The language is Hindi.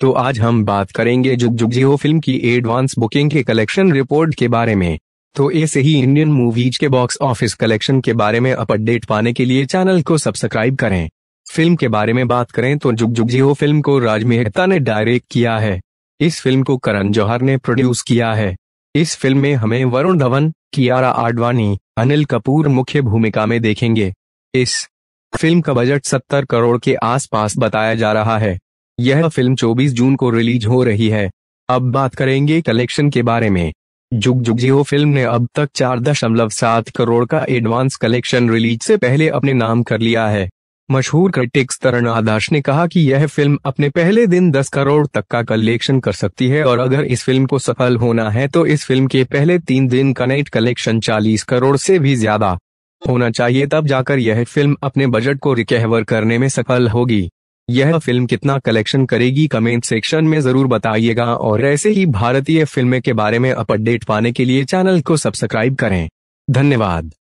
तो आज हम बात करेंगे जुग जुग जियो फिल्म की एडवांस बुकिंग के कलेक्शन रिपोर्ट के बारे में तो ऐसे ही इंडियन मूवीज के बॉक्स ऑफिस कलेक्शन के बारे में अप अपडेट पाने के लिए चैनल को सब्सक्राइब करें फिल्म के बारे में बात करें तो जुग जुग जियो फिल्म को राज मेहता ने डायरेक्ट किया है इस फिल्म को करण जौहर ने प्रोड्यूस किया है इस फिल्म में हमें वरुण धवन कियारा आडवाणी अनिल कपूर मुख्य भूमिका में देखेंगे इस फिल्म का बजट 70 करोड़ के आसपास बताया जा रहा है यह फिल्म 24 जून को रिलीज हो रही है अब बात करेंगे कलेक्शन के बारे में जुग जुग जियो फिल्म ने अब तक चार दशमलव सात करोड़ का एडवांस कलेक्शन रिलीज से पहले अपने नाम कर लिया है मशहूर क्रिटिक्स तरण आदाश ने कहा कि यह फिल्म अपने पहले दिन 10 करोड़ तक का कलेक्शन कर सकती है और अगर इस फिल्म को सफल होना है तो इस फिल्म के पहले तीन दिन का नेट कलेक्शन 40 करोड़ से भी ज्यादा होना चाहिए तब जाकर यह फिल्म अपने बजट को रिकवर करने में सफल होगी यह फिल्म कितना कलेक्शन करेगी कमेंट सेक्शन में जरूर बताइएगा और ऐसे ही भारतीय फिल्में के बारे में अपडेट पाने के लिए चैनल को सब्सक्राइब करें धन्यवाद